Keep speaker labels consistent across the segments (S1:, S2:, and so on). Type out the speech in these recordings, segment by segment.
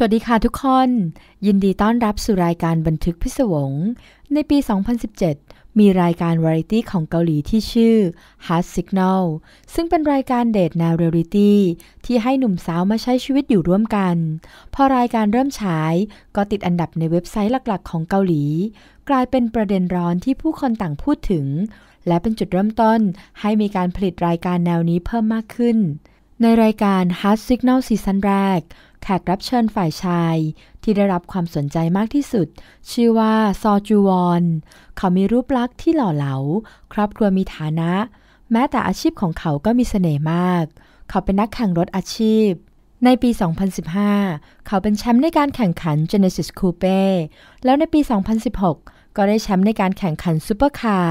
S1: สวัสดีค่ะทุกคน ยินดีต้อนรับสู่รายการบันทึกพิศวง ในปี 2017 มีรายการวาไรตี้ของเกาหลีที่ชื่อ Hard Signal ซึ่งเป็นรายการเดทแนวเรียลิตี้ ที่ให้หนุ่มสาวมาใช้ชีวิตอยู่ร่วมกัน พอรายการเริ่มฉายก็ติดอันดับในเว็บไซต์หลักๆของเกาหลี กลายเป็นประเด็นร้อนที่ผู้คนต่างพูดถึง และเป็นจุดเริ่มต้นให้มีการผลิตรายการแนวนี้เพิ่มมากขึ้นในรายการ Hard Signal ซีซั่นแรก แขกรับเชิญฝ่ายชาย ที่ได้รับความสนใจมากที่สุด ชื่อว่า ซอจูวอน เขามีรูปลักษณ์ที่หล่อเหลา ครอบครัวมีฐานะ แม้แต่อาชีพของเขาก็มีเสน่ห์มาก เขาเป็นนักแข่งรถอาชีพ ในปี 2015 เขาเป็นแชมป์ในการแข่งขัน Genesis Coupe แล้วในปี 2016 ก็ได้แชมป์ในการแข่งขัน Supercar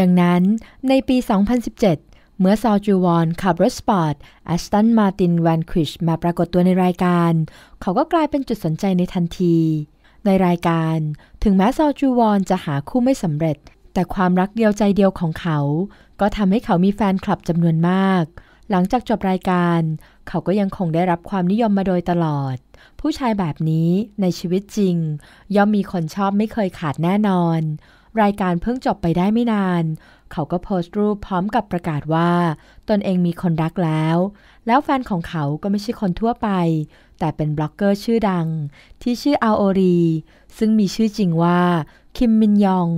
S1: ดังนั้นในปี 2017เมื่อซวจูวอนขับรถสปอร์ตแอสตันมาตินแวนควิชมาปรากฏตัวในรายการ เขาก็กลายเป็นจุดสนใจในทันที ในรายการถึงแม้ซวจูวอนจะหาคู่ไม่สำเร็จ แต่ความรักเดียวใจเดียวของเขาก็ทำให้เขามีแฟนคลับจำนวนมาก หลังจากจบรายการเขาก็ยังคงได้รับความนิยมมาโดยตลอด ผู้ชายแบบนี้ในชีวิตจริง ย่อมมีคนชอบไม่เคยขาดแน่นอน รายการเพิ่งจบไปได้ไม่นานเขาก็โพสต์รูปพร้อมกับประกาศว่า ตนเองมีคนรักแล้ว แล้วแฟนของเขาก็ไม่ใช่คนทั่วไป แต่เป็นบล็อกเกอร์ชื่อดัง ที่ชื่ออาโอรี ซึ่งมีชื่อจริงว่า คิมมินยอง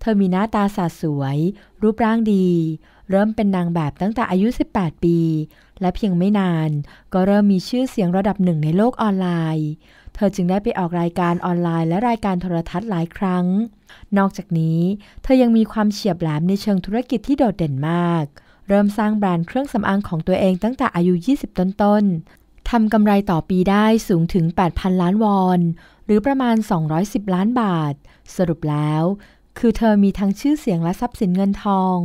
S1: เธอมีหน้าตาสาสวย รูปร่างดี เริ่มเป็นนางแบบตั้งแต่อายุ 18 ปี และเพียงไม่นาน ก็เริ่มมีชื่อเสียงระดับหนึ่งในโลกออนไลน์ เธอจึงได้ไปออกรายการออนไลน์และรายการโทรทัศน์หลายครั้งนอกจากนี้เธอยังมีความเฉียบแหลมในเชิงธุรกิจที่โดดเด่นมาก เริ่มสร้างแบรนด์เครื่องสำอางของตัวเองตั้งแต่อายุ 20 ต้น ๆ ทำกำไรต่อปีได้สูงถึง 8,000 ล้านวอน หรือประมาณ 210 ล้านบาท สรุปแล้วคือเธอมีทั้งชื่อเสียงและทรัพย์สินเงินทอง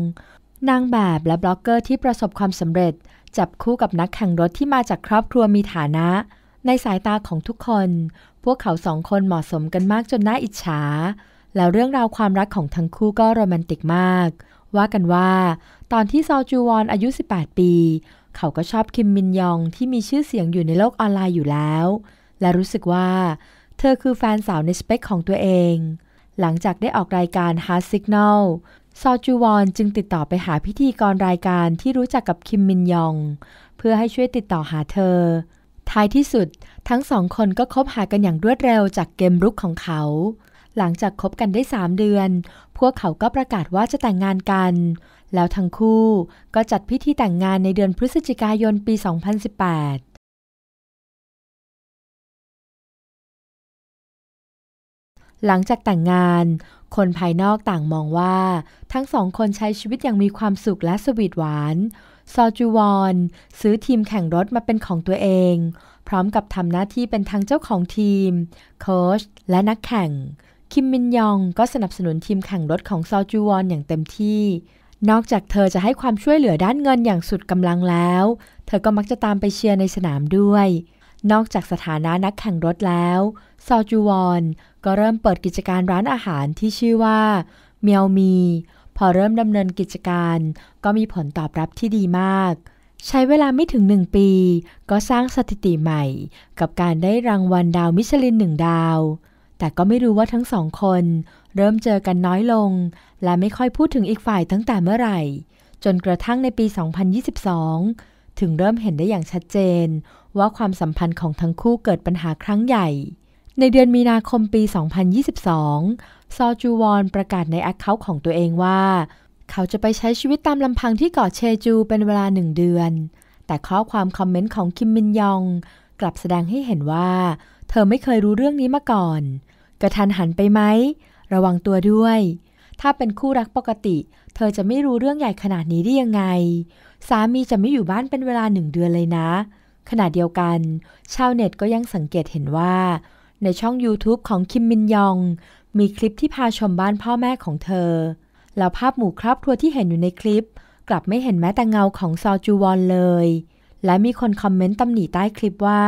S1: นางแบบและบล็อกเกอร์ที่ประสบความสำเร็จจับคู่กับนักแข่งรถที่มาจากครอบครัวมีฐานะ ในสายตาของทุกคน พวกเขาสองคนเหมาะสมกันมากจนน่าอิจฉาแล้วเรื่องราวความรักของทั้งคู่ก็โรแมนติกมาก ว่ากันว่า ตอนที่ซอจูวอนอายุ 18 ปี เขาก็ชอบคิมมินยองที่มีชื่อเสียงอยู่ในโลกออนไลน์อยู่แล้ว และรู้สึกว่า เธอคือแฟนสาวในสเปคของตัวเอง หลังจากได้ออกรายการ Hard Signal ซอจูวอนจึงติดต่อไปหาพิธีกรรายการที่รู้จักกับคิมมินยอง เพื่อให้ช่วยติดต่อหาเธอ ท้ายที่สุดทั้งสองคนก็คบหากันอย่างรวดเร็วจากเกมรุกของเขาหลังจากคบกันได้ 3 เดือน พวกเขาก็ประกาศว่าจะแต่งงานกัน แล้วทั้งคู่ก็จัดพิธีแต่งงานในเดือนพฤศจิกายนปี 2018 หลังจากแต่งงาน คนภายนอกต่างมองว่าทั้งสองคนใช้ชีวิตอย่างมีความสุขและสวีทหวาน ซอจูวอนซื้อทีมแข่งรถมาเป็นของตัวเอง พร้อมกับทำหน้าที่เป็นทั้งเจ้าของทีมโค้ชและนักแข่งคิมมินยองก็สนับสนุนทีมแข่งรถของซอจูวอนอย่างเต็มที่ นอกจากเธอจะให้ความช่วยเหลือด้านเงินอย่างสุดกำลังแล้ว เธอก็มักจะตามไปเชียร์ในสนามด้วย นอกจากสถานะนักแข่งรถแล้ว ซอจูวอนก็เริ่มเปิดกิจการร้านอาหารที่ชื่อว่า เมียวมี พอเริ่มดำเนินกิจการ ก็มีผลตอบรับที่ดีมาก ใช้เวลาไม่ถึงหนึ่งปี ก็สร้างสถิติใหม่ กับการได้รางวัลดาวมิชลินหนึ่งดาวแต่ก็ไม่รู้ว่าทั้งสองคน เริ่มเจอกันน้อยลง และไม่ค่อยพูดถึงอีกฝ่ายตั้งแต่เมื่อไหร่ จนกระทั่งในปี 2022 ถึงเริ่มเห็นได้อย่างชัดเจน ว่าความสัมพันธ์ของทั้งคู่เกิดปัญหาครั้งใหญ่ ในเดือนมีนาคมปี 2022 ซอจูวอนประกาศในแอคเคาท์ของตัวเองว่า เขาจะไปใช้ชีวิตตามลำพังที่เกาะเชจูเป็นเวลาหนึ่งเดือน แต่ข้อความคอมเมนต์ของคิมมินยองกลับแสดงให้เห็นว่า เธอไม่เคยรู้เรื่องนี้มาก่อนกระทันหันไปไหม ระวังตัวด้วย ถ้าเป็นคู่รักปกติ เธอจะไม่รู้เรื่องใหญ่ขนาดนี้ได้ยังไงสามีจะไม่อยู่บ้านเป็นเวลาหนึ่งเดือนเลยนะขณะเดียวกันชาวเน็ตก็ยังสังเกตเห็นว่า ในช่อง YouTube ของคิมมินยอง มีคลิปที่พาชมบ้านพ่อแม่ของเธอ แล้วภาพหมู่ครอบครัวที่เห็นอยู่ในคลิป กลับไม่เห็นแม้แต่เงาของซอจูวอนเลย และมีคนคอมเมนต์ตำหนิใต้คลิปว่า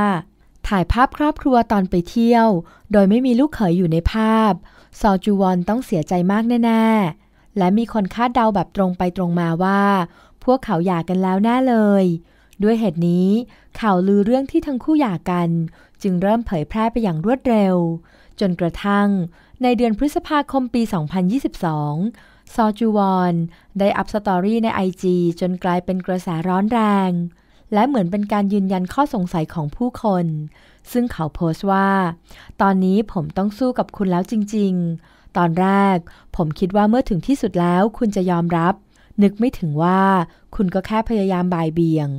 S1: ถ่ายภาพครอบครัวตอนไปเที่ยว โดยไม่มีลูกเขยอยู่ในภาพ ซอจูวอนต้องเสียใจมากแน่ๆ และมีคนคาดเดาแบบตรงไปตรงมาว่า พวกเขาหย่ากันแล้วแน่เลย ด้วยเหตุนี้ ข่าวลือเรื่องที่ทั้งคู่หย่ากัน จึงเริ่มเผยแพร่ไปอย่างรวดเร็ว จนกระทั่งในเดือนพฤษภาคมปี 2022 ซอจูวอนได้อัพสตอรี่ในไอจีจนกลายเป็นกระแสร้อนแรงและเหมือนเป็นการยืนยันข้อสงสัยของผู้คน ซึ่งเขาโพสต์ว่า ตอนนี้ผมต้องสู้กับคุณแล้วจริงๆ ตอนแรก ผมคิดว่าเมื่อถึงที่สุดแล้วคุณจะยอมรับ นึกไม่ถึงว่า คุณก็แค่พยายามบ่ายเบี่ยง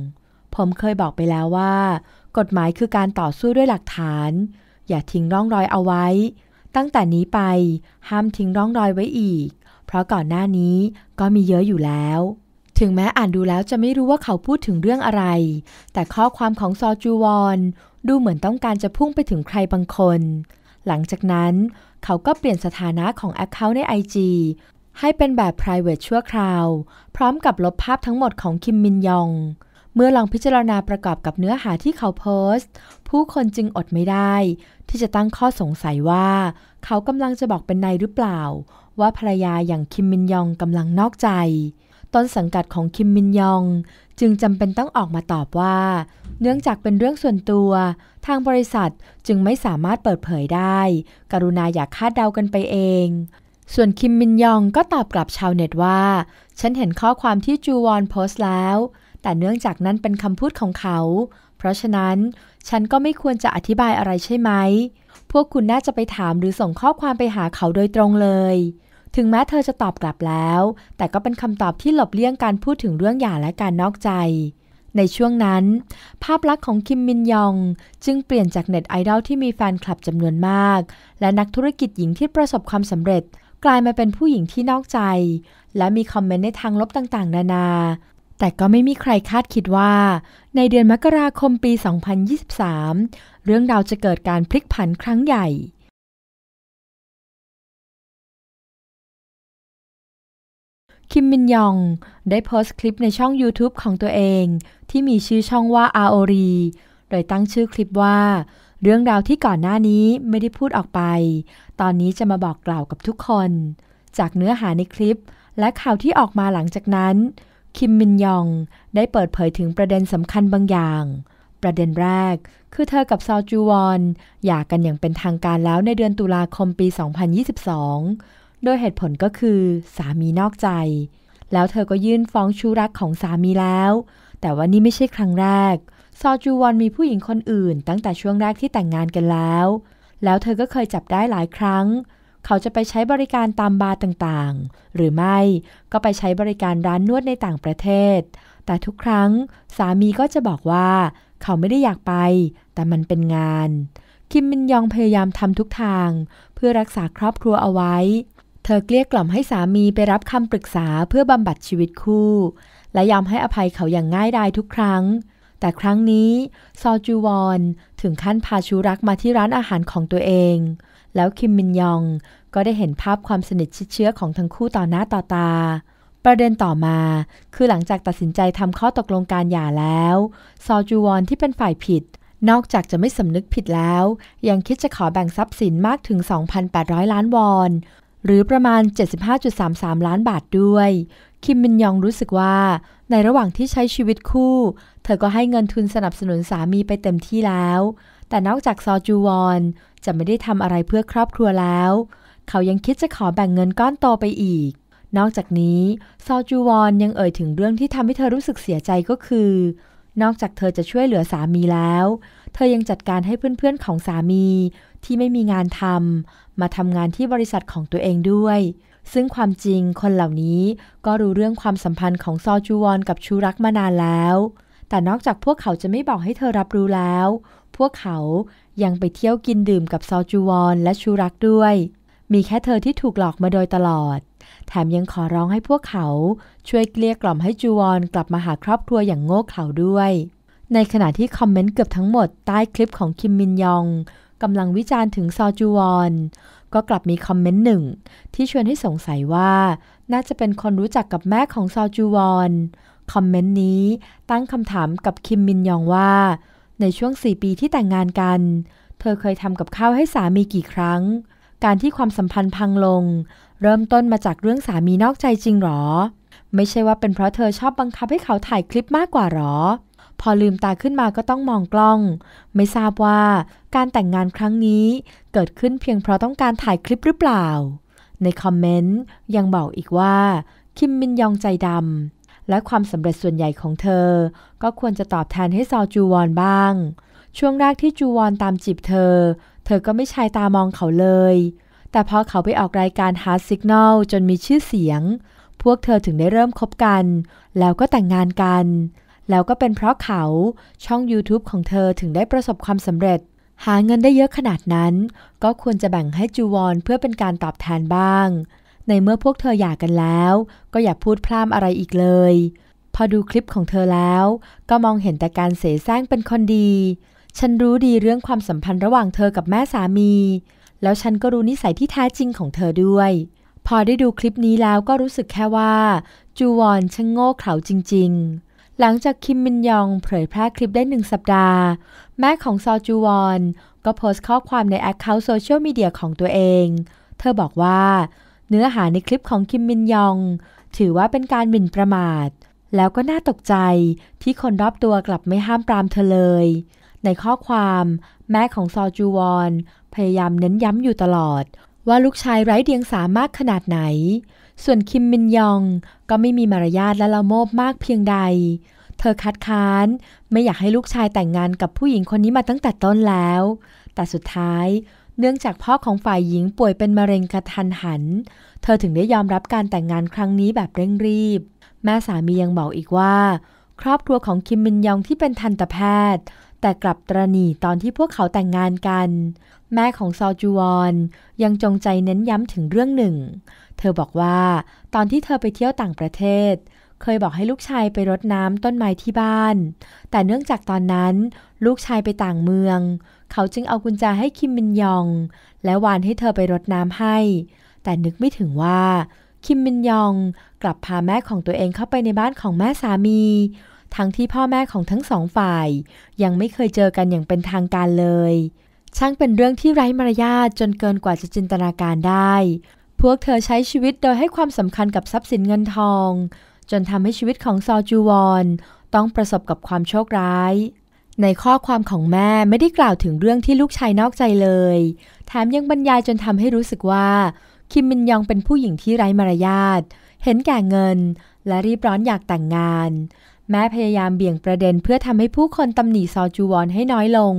S1: ผมเคยบอกไปแล้วว่า กฎหมายคือการต่อสู้ด้วยหลักฐาน อย่าทิ้งร่องรอยเอาไว้ ตั้งแต่นี้ไป ห้ามทิ้งร่องรอยไว้อีก เพราะก่อนหน้านี้ก็มีเยอะอยู่แล้วถึงแม้อ่านดูแล้วจะไม่รู้ว่าเขาพูดถึงเรื่องอะไร แต่ข้อความของซอจูวอนดูเหมือนต้องการจะพุ่งไปถึงใครบางคน หลังจากนั้น เขาก็เปลี่ยนสถานะของแอคเคาท์ใน IG ให้เป็นแบบ private ชั่วคราว พร้อมกับลบภาพทั้งหมดของคิมมินยอง เมื่อลองพิจารณาประกอบกับเนื้อหาที่เขาโพสต์ ผู้คนจึงอดไม่ได้ ที่จะตั้งข้อสงสัยว่า เขากำลังจะบอกเป็นนายหรือเปล่า ว่าภรรยาอย่างคิมมินยองกำลังนอกใจต้นสังกัดของคิมมินยอง จึงจำเป็นต้องออกมาตอบว่า เนื่องจากเป็นเรื่องส่วนตัว ทางบริษัทจึงไม่สามารถเปิดเผยได้ กรุณาอย่าคาดเดากันไปเอง ส่วนคิมมินยองก็ตอบกลับชาวเน็ตว่า ฉันเห็นข้อความที่จูวอนโพสต์แล้ว แต่เนื่องจากนั้นเป็นคำพูดของเขา เพราะฉะนั้นฉันก็ไม่ควรจะอธิบายอะไรใช่ไหม พวกคุณน่าจะไปถามหรือส่งข้อความไปหาเขาโดยตรงเลยถึงแม้เธอจะตอบกลับแล้ว แต่ก็เป็นคำตอบที่หลบเลี่ยงการพูดถึงเรื่องหย่าและการนอกใจ ในช่วงนั้น ภาพลักษณ์ของคิมมินยองจึงเปลี่ยนจากเน็ตไอดอลที่มีแฟนคลับจำนวนมาก และนักธุรกิจหญิงที่ประสบความสำเร็จ กลายมาเป็นผู้หญิงที่นอกใจ และมีคอมเมนต์ในทางลบต่างๆ นานา แต่ก็ไม่มีใครคาดคิดว่า ในเดือนมกราคมปี 2023 เรื่องราวจะเกิดการพลิกผันครั้งใหญ่คิมมินยอง ได้โพสต์คลิปในช่อง YouTube ของตัวเอง ที่มีชื่อช่องว่าออรีโดยตั้งชื่อคลิปว่า เรื่องราวที่ก่อนหน้านี้ไม่ได้พูดออกไป ตอนนี้จะมาบอกกล่าวกับทุกคน จากเนื้อหาในคลิปและข่าวที่ออกมาหลังจากนั้น คิมมินยอง ได้เปิดเผยถึงประเด็นสำคัญบางอย่าง ประเด็นแรกคือเธอกับซอจูวอนหย่ากันอย่างเป็นทางการแล้วในเดือนตุลาคมปี 2022โดยเหตุผลก็คือสามีนอกใจ แล้วเธอก็ยื่นฟ้องชู้รักของสามีแล้ว แต่ว่านี่ไม่ใช่ครั้งแรก ซอจูวอนมีผู้หญิงคนอื่น ตั้งแต่ช่วงแรกที่แต่งงานกันแล้ว แล้วเธอก็เคยจับได้หลายครั้ง เขาจะไปใช้บริการตามบาร์ต่างๆ หรือไม่ก็ไปใช้บริการร้านนวดในต่างประเทศ แต่ทุกครั้งสามีก็จะบอกว่า เขาไม่ได้อยากไป แต่มันเป็นงาน คิมมินยองพยายามทำทุกทาง เพื่อรักษาครอบครัวเอาไว้เธอเกลี้ยกล่อมให้สามีไปรับคำปรึกษาเพื่อบำบัดชีวิตคู่ และยอมให้อภัยเขาอย่างง่ายดายทุกครั้ง แต่ครั้งนี้ ซอจูวอนถึงขั้นพาชูรักมาที่ร้านอาหารของตัวเอง แล้วคิมมินยองก็ได้เห็นภาพความสนิทชิดเชื้อของทั้งคู่ต่อหน้าต่อตา ประเด็นต่อมา คือหลังจากตัดสินใจทำข้อตกลงการหย่าแล้วซอจูวอนที่เป็นฝ่ายผิด นอกจากจะไม่สำนึกผิดแล้ว ยังคิดจะขอแบ่งทรัพย์สินมากถึง 2,800 ล้านวอนหรือประมาณ 75.33 ล้านบาทด้วย คิมมินยองรู้สึกว่า ในระหว่างที่ใช้ชีวิตคู่ เธอก็ให้เงินทุนสนับสนุนสามีไปเต็มที่แล้ว แต่นอกจากซอจูวอน จะไม่ได้ทำอะไรเพื่อครอบครัวแล้ว เขายังคิดจะขอแบ่งเงินก้อนโตไปอีก นอกจากนี้ ซอจูวอนยังเอ่ยถึงเรื่องที่ทำให้เธอรู้สึกเสียใจก็คือ นอกจากเธอจะช่วยเหลือสามีแล้ว เธอยังจัดการให้เพื่อนๆของสามีที่ไม่มีงานทำมาทำงานที่บริษัทของตัวเองด้วย ซึ่งความจริงคนเหล่านี้ก็รู้เรื่องความสัมพันธ์ของซอจูวอนกับชูรักมานานแล้ว แต่นอกจากพวกเขาจะไม่บอกให้เธอรับรู้แล้ว พวกเขายังไปเที่ยวกินดื่มกับซอจูวอนและชูรักด้วย มีแค่เธอที่ถูกหลอกมาโดยตลอด แถมยังขอร้องให้พวกเขาช่วยเกลี้ยกล่อมให้จูวอนกลับมาหาครอบครัวอย่างโง่เขลาด้วย ในขณะที่คอมเมนต์เกือบทั้งหมดใต้คลิปของคิมมินยองกำลังวิจารณ์ถึงซอจูวอน ก็กลับมีคอมเมนต์หนึ่งที่ชวนให้สงสัยว่า น่าจะเป็นคนรู้จักกับแม่ของซอจูวอน คอมเมนต์นี้ตั้งคำถามกับคิมมินยองว่า ในช่วง 4 ปีที่แต่งงานกัน เธอเคยทำกับข้าวให้สามีกี่ครั้ง การที่ความสัมพันธ์พังลง เริ่มต้นมาจากเรื่องสามีนอกใจจริงหรอ ไม่ใช่ว่าเป็นเพราะเธอชอบบังคับให้เขาถ่ายคลิปมากกว่าหรอพอลืมตาขึ้นมาก็ต้องมองกล้อง ไม่ทราบว่าการแต่งงานครั้งนี้เกิดขึ้นเพียงเพราะต้องการถ่ายคลิปหรือเปล่า ในคอมเมนต์ยังบอกอีกว่าคิมมินยองใจดำและความสำเร็จส่วนใหญ่ของเธอ ก็ควรจะตอบแทนให้ซอจูวอนบ้าง ช่วงแรกที่จูวอนตามจีบเธอ เธอก็ไม่ชายตามองเขาเลย แต่พอเขาไปออกรายการ Hard Signal จนมีชื่อเสียง พวกเธอถึงได้เริ่มคบกัน แล้วก็แต่งงานกันแล้วก็เป็นเพราะเขาช่อง YouTube ของเธอถึงได้ประสบความสำเร็จ หาเงินได้เยอะขนาดนั้น ก็ควรจะแบ่งให้จูวอนเพื่อเป็นการตอบแทนบ้าง ในเมื่อพวกเธอหย่ากันแล้ว ก็อย่าพูดพร่ำอะไรอีกเลย พอดูคลิปของเธอแล้ว ก็มองเห็นแต่การเสแสร้งเป็นคนดี ฉันรู้ดีเรื่องความสัมพันธ์ระหว่างเธอกับแม่สามี แล้วฉันก็รู้นิสัยที่แท้จริงของเธอด้วย พอได้ดูคลิปนี้แล้วก็รู้สึกแค่ว่าจูวอนช่างโง่เขลาจริงๆหลังจากคิมมินยอง เผยแพร่คลิปได้หนึ่งสัปดาห์ แม่ของซอจูวอนก็โพสต์ข้อความในแอคเคาท์โซเชียลมีเดียของตัวเอง เธอบอกว่าเนื้อหาในคลิปของคิมมินยอง ถือว่าเป็นการหมิ่นประมาท แล้วก็น่าตกใจที่คนรอบตัวกลับไม่ห้ามปรามเธอเลย ในข้อความแม่ของซอจูวอนพยายามเน้นย้ำอยู่ตลอด ว่าลูกชายไร้เดียงสามารถขนาดไหนส่วนคิมมินยองก็ไม่มีมารยาทและละโมบมากเพียงใด เธอคัดค้านไม่อยากให้ลูกชายแต่งงานกับผู้หญิงคนนี้มาตั้งแต่ต้นแล้ว แต่สุดท้าย เนื่องจากพ่อของฝ่ายหญิงป่วยเป็นมะเร็งกระทันหัน เธอถึงได้ยอมรับการแต่งงานครั้งนี้แบบเร่งรีบ แม่สามียังบอกอีกว่า ครอบครัวของคิมมินยองที่เป็นทันตแพทย์ แต่กลับตรณีตอนที่พวกเขาแต่งงานกันแม่ของซอจูวอนยังจงใจเน้นย้ำถึงเรื่องหนึ่ง เธอบอกว่าตอนที่เธอไปเที่ยวต่างประเทศ เคยบอกให้ลูกชายไปรดน้ำต้นไม้ที่บ้าน แต่เนื่องจากตอนนั้น ลูกชายไปต่างเมือง เขาจึงเอากุญแจให้คิมมินยอง และวานให้เธอไปรดน้ำให้ แต่นึกไม่ถึงว่าคิมมินยองกลับพาแม่ของตัวเองเข้าไปในบ้านของแม่สามี ทั้งที่พ่อแม่ของทั้งสองฝ่าย ยังไม่เคยเจอกันอย่างเป็นทางการเลยช่างเป็นเรื่องที่ไร้มารยาทจนเกินกว่าจะจินตนาการได้ พวกเธอใช้ชีวิตโดยให้ความสำคัญกับทรัพย์สินเงินทอง จนทำให้ชีวิตของซอจูวอนต้องประสบกับความโชคร้าย ในข้อความของแม่ไม่ได้กล่าวถึงเรื่องที่ลูกชายนอกใจเลย แถมยังบรรยายจนทำให้รู้สึกว่าคิมมินยองเป็นผู้หญิงที่ไร้มารยาท เห็นแก่เงิน และรีบร้อนอยากแต่งงาน แม่พยายามเบี่ยงประเด็นเพื่อทำให้ผู้คนตำหนิซอจูวอนให้น้อยลง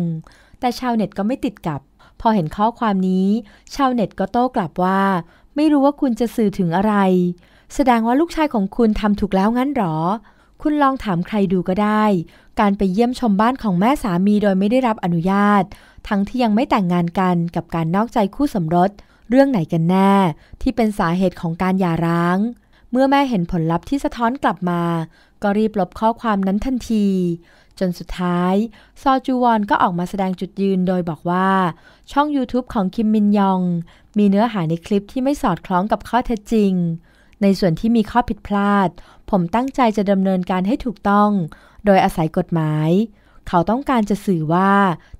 S1: แต่ชาวเน็ตก็ไม่ติดกับ พอเห็นข้อความนี้ ชาวเน็ตก็โต้กลับว่า ไม่รู้ว่าคุณจะสื่อถึงอะไร แสดงว่าลูกชายของคุณทำถูกแล้วงั้นหรอ คุณลองถามใครดูก็ได้ การไปเยี่ยมชมบ้านของแม่สามีโดยไม่ได้รับอนุญาต ทั้งที่ยังไม่แต่งงานกันกับการนอกใจคู่สมรส เรื่องไหนกันแน่ที่เป็นสาเหตุของการหย่าร้าง เมื่อแม่เห็นผลลัพธ์ที่สะท้อนกลับมา ก็รีบลบข้อความนั้นทันทีจนสุดท้าย ซอจูวอนก็ออกมาแสดงจุดยืนโดยบอกว่า ช่อง YouTube ของคิมมินยอง มีเนื้อหาในคลิปที่ไม่สอดคล้องกับข้อเท็จจริง ในส่วนที่มีข้อผิดพลาด ผมตั้งใจจะดำเนินการให้ถูกต้อง โดยอาศัยกฎหมาย เขาต้องการจะสื่อว่า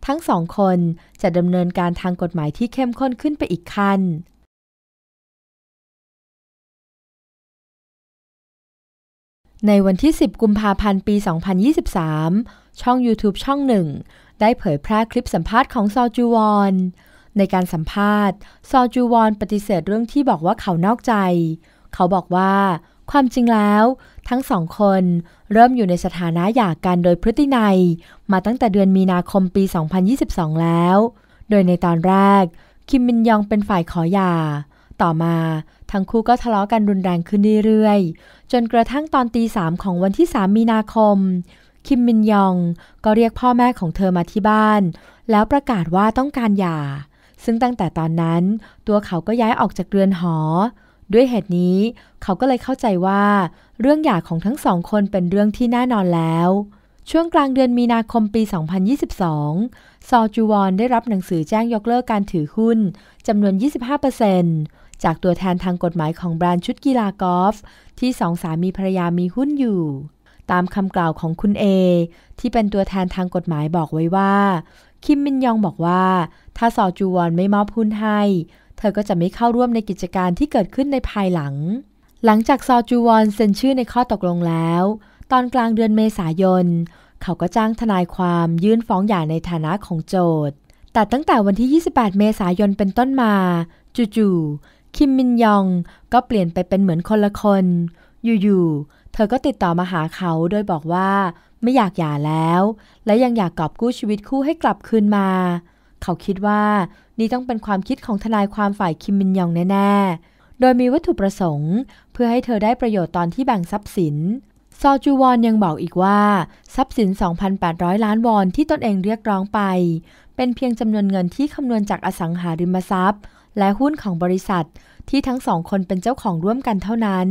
S1: ทั้งสองคนจะดำเนินการทางกฎหมายที่เข้มข้นขึ้นไปอีกขั้นในวันที่ 10 กุมภาพันธ์ ปี 2023 ช่อง YouTube ช่องหนึ่ง ได้เผยแพร่คลิปสัมภาษณ์ของซอจูวอนในการสัมภาษณ์ซอจูวอนปฏิเสธเรื่องที่บอกว่าเขานอกใจ เขาบอกว่า ความจริงแล้ว ทั้งสองคนเริ่มอยู่ในสถานะหย่ากกันโดยพฤตินัย มาตั้งแต่เดือนมีนาคมปี 2022 แล้ว โดยในตอนแรก คิมมินยองเป็นฝ่ายขอหย่าต่อมาทั้งคู่ก็ทะเลาะกันรุนแรงขึ้นเรื่อยๆจนกระทั่งตอนตีสามของวันที่3มีนาคม คิมมินยองก็เรียกพ่อแม่ของเธอมาที่บ้าน แล้วประกาศว่าต้องการหย่า ซึ่งตั้งแต่ตอนนั้น ตัวเขาก็ย้ายออกจากเรือนหอ ด้วยเหตุนี้ เขาก็เลยเข้าใจว่า เรื่องหย่าของทั้งสองคนเป็นเรื่องที่แน่นอนแล้ว ช่วงกลางเดือนมีนาคมปี 2022 ซอจูวอนได้รับหนังสือแจ้งยกเลิกการถือหุ้นจำนวน 25%เจากตัวแทนทางกฎหมายของแบรนด์ชุดกีฬากอล์ฟที่สองสามีภรรยามีหุ้นอยู่ ตามคำกล่าวของคุณเอ ที่เป็นตัวแทนทางกฎหมายบอกไว้ว่า คิม มินยองบอกว่า ถ้าซอจูวอนไม่มอบหุ้นให้ เธอก็จะไม่เข้าร่วมในกิจการที่เกิดขึ้นในภายหลัง หลังจากซอจูวอนเซ็นชื่อในข้อตกลงแล้ว ตอนกลางเดือนเมษายนเขาก็จ้างทนายความยื่นฟ้องหย่าในฐานะของโจทแต่ตั้งแต่วันที่ 28 เมษายนเป็นต้นมาจูู่คิมมินยอง ก็เปลี่ยนไปเป็นเหมือนคนละคน อยู่ๆ เธอก็ติดต่อมาหาเขาโดยบอกว่า ไม่อยากหย่าแล้ว และยังอยากกอบกู้ชีวิตคู่ให้กลับคืนมา เขาคิดว่า นี่ต้องเป็นความคิดของทนายความฝ่ายคิมมินยองแน่ๆ โดยมีวัตถุประสงค์ เพื่อให้เธอได้ประโยชน์ตอนที่แบ่งทรัพย์สิน ซอจูวอนยังบอกอีกว่า ทรัพย์สิน 2,800 ล้านวอนที่ตนเองเรียกร้องไป เป็นเพียงจำนวนเงินที่คำนวณจากอสังหาริมทรัพย์และหุ้นของบริษัทที่ทั้งสองคนเป็นเจ้าของร่วมกันเท่านั้น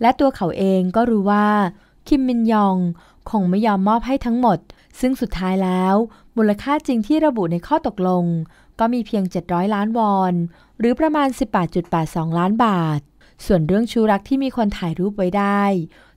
S1: และตัวเขาเองก็รู้ว่า คิมมินยอง คงไม่ยอมมอบให้ทั้งหมด ซึ่งสุดท้ายแล้ว มูลค่าจริงที่ระบุในข้อตกลง ก็มีเพียง 700 ล้านวอน หรือประมาณ 18.82 ล้านบาท ส่วนเรื่องชูรักที่มีคนถ่ายรูปไว้ได้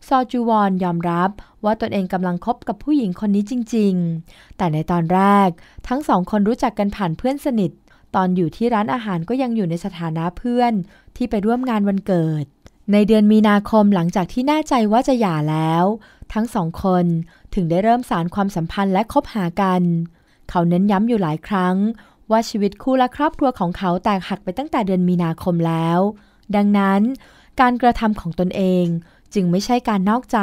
S1: ซอจูวอนยอมรับว่าตนเองกำลังคบกับผู้หญิงคนนี้จริง ๆ แต่ในตอนแรก ทั้งสองคนรู้จักกันผ่านเพื่อนสนิทตอนอยู่ที่ร้านอาหารก็ยังอยู่ในสถานะเพื่อนที่ไปร่วมงานวันเกิด ในเดือนมีนาคมหลังจากที่แน่ใจว่าจะหย่าแล้ว ทั้งสองคนถึงได้เริ่มสารความสัมพันธ์และคบหากัน เขาเน้นย้ำอยู่หลายครั้ง ว่าชีวิตคู่และครอบครัวของเขาแตกหักไปตั้งแต่เดือนมีนาคมแล้ว ดังนั้น การกระทำของตนเองจึงไม่ใช่การนอกใจ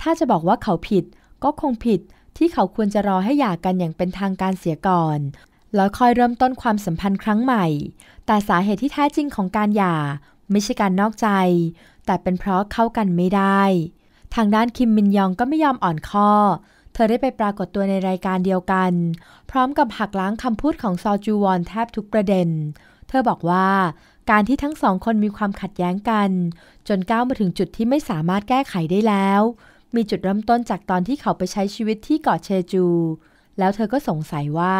S1: ถ้าจะบอกว่าเขาผิดก็คงผิด ที่เขาควรจะรอให้หย่ากันอย่างเป็นทางการเสียก่อนแล้วค่อยเริ่มต้นความสัมพันธ์ครั้งใหม่ แต่สาเหตุที่แท้จริงของการหย่า ไม่ใช่การนอกใจ แต่เป็นเพราะเข้ากันไม่ได้ ทางด้านคิมมินยองก็ไม่ยอมอ่อนข้อ เธอได้ไปปรากฏตัวในรายการเดียวกัน พร้อมกับหักล้างคำพูดของซอจูวอนแทบทุกประเด็น เธอบอกว่า การที่ทั้งสองคนมีความขัดแย้งกัน จนก้าวมาถึงจุดที่ไม่สามารถแก้ไขได้แล้ว มีจุดเริ่มต้นจากตอนที่เขาไปใช้ชีวิตที่เกาะเชจูแล้วเธอก็สงสัยว่า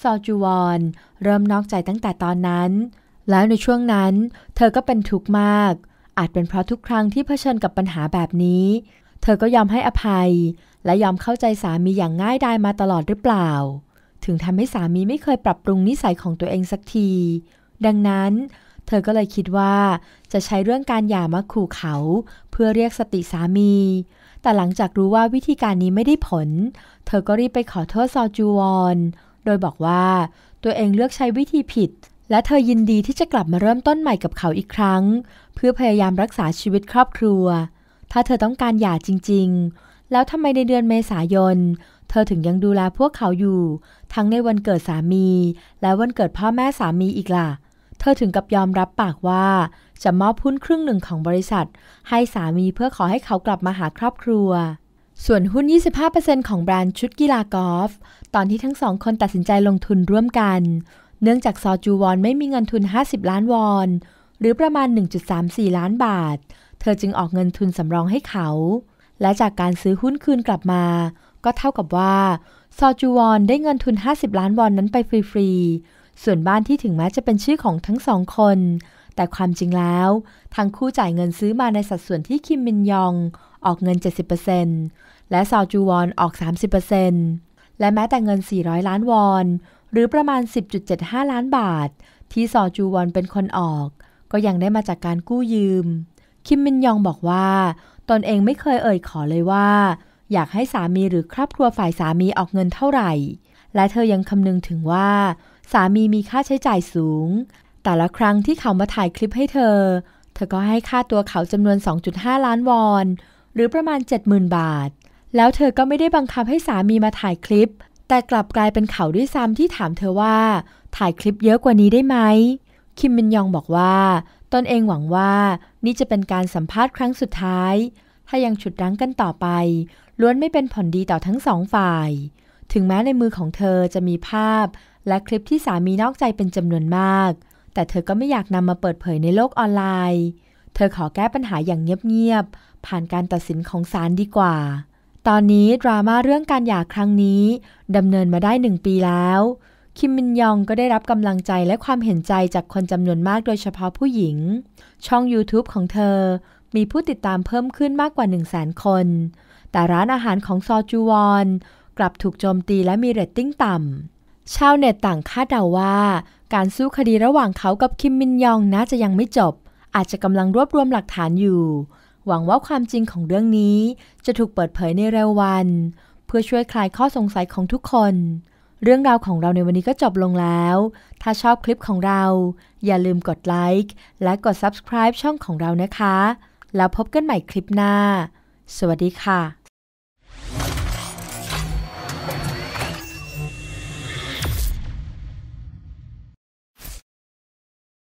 S1: ซอจูวอนเริ่มนอกใจตั้งแต่ตอนนั้น แล้วในช่วงนั้น เธอก็เป็นทุกข์มาก อาจเป็นเพราะทุกครั้งที่เผชิญกับปัญหาแบบนี้ เธอก็ยอมให้อภัย และยอมเข้าใจสามีอย่างง่ายดายมาตลอดหรือเปล่า ถึงทำให้สามีไม่เคยปรับปรุงนิสัยของตัวเองสักที ดังนั้น เธอก็เลยคิดว่า จะใช้เรื่องการหย่ามาขู่เขา เพื่อเรียกสติสามีแต่หลังจากรู้ว่าวิธีการนี้ไม่ได้ผล เธอก็รีบไปขอโทษซอจูวอน โดยบอกว่าตัวเองเลือกใช้วิธีผิด และเธอยินดีที่จะกลับมาเริ่มต้นใหม่กับเขาอีกครั้ง เพื่อพยายามรักษาชีวิตครอบครัว ถ้าเธอต้องการหย่าจริงๆ แล้วทำไมในเดือนเมษายน เธอถึงยังดูแลพวกเขาอยู่ ทั้งในวันเกิดสามี และวันเกิดพ่อแม่สามีอีกล่ะเเธอถึงกับยอมรับปากว่าจะมอบหุ้นครึ่งหนึ่งของบริษัท ให้สามีเพื่อขอให้เขากลับมาหาครอบครัว ส่วนหุ้น 25%ของแบรนด์ชุดกีฬากอล์ฟตอนที่ทั้งสองคนตัดสินใจลงทุนร่วมกัน เนื่องจากซอจูวอนไม่มีเงินทุน 50 ล้านวอน หรือประมาณ 1.34 ล้านบาท เธอจึงออกเงินทุนสำรองให้เขา และจากการซื้อหุ้นคืนกลับมา ก็เท่ากับว่าซอจูวอนได้เงินทุน 50 ล้านวอนนั้นไปฟรีๆส่วนบ้านที่ถึงแม้จะเป็นชื่อของทั้งสองคน แต่ความจริงแล้ว ทั้งคู่จ่ายเงินซื้อมาในสัดส่วนที่คิมมินยองออกเงิน 70%และซอจูวอนออก 30%และแม้แต่เงิน 400 ล้านวอน หรือประมาณ 10.75 ล้านบาท ที่ซอจูวอนเป็นคนออก ก็ยังได้มาจากการกู้ยืม คิมมินยองบอกว่า ตนเองไม่เคยเอ่ยขอเลยว่า อยากให้สามีหรือครอบครัวฝ่ายสามีออกเงินเท่าไหร่ และเธอยังคำนึงถึงว่าสามีมีค่าใช้จ่ายสูง แต่ละครั้งที่เขามาถ่ายคลิปให้เธอ เธอก็ให้ค่าตัวเขาจำนวน 2.5 ล้านวอน หรือประมาณ 70,000 บาท แล้วเธอก็ไม่ได้บังคับให้สามีมาถ่ายคลิป แต่กลับกลายเป็นเขาด้วยซ้ำที่ถามเธอว่า ถ่ายคลิปเยอะกว่านี้ได้ไหม คิมมินยองบอกว่า ตนเองหวังว่านี่จะเป็นการสัมภาษณ์ครั้งสุดท้าย ถ้ายังฉุดรั้งกันต่อไป ล้วนไม่เป็นผลดีต่อทั้งสองฝ่าย ถึงแม้ในมือของเธอจะมีภาพและคลิปที่สามีนอกใจเป็นจำนวนมาก แต่เธอก็ไม่อยากนำมาเปิดเผยในโลกออนไลน์ เธอขอแก้ปัญหาอย่างเงียบ ๆ ผ่านการตัดสินของศาลดีกว่า ตอนนี้ ดราม่าเรื่องการหย่าครั้งนี้ดำเนินมาได้หนึ่งปีแล้ว คิมมินยองก็ได้รับกำลังใจและความเห็นใจจากคนจำนวนมากโดยเฉพาะผู้หญิง ช่อง YouTube ของเธอมีผู้ติดตามเพิ่มขึ้นมากกว่า 1 0 0 0 0นคน แต่ร้านอาหารของซอจูวอนกลับถูกโจมตีและมีเรตติ้งต่ำชาวเน็ตต่างคาดเดาว่า การสู้คดีระหว่างเขากับคิมมินยองน่าจะยังไม่จบ อาจจะกำลังรวบรวมหลักฐานอยู่ หวังว่าความจริงของเรื่องนี้จะถูกเปิดเผยในเร็ววัน เพื่อช่วยคลายข้อสงสัยของทุกคน เรื่องราวของเราในวันนี้ก็จบลงแล้ว ถ้าชอบคลิปของเรา อย่าลืมกดไลค์และกด subscribe ช่องของเรานะคะ แล้วพบกันใหม่คลิปหน้า สวัสดีค่ะ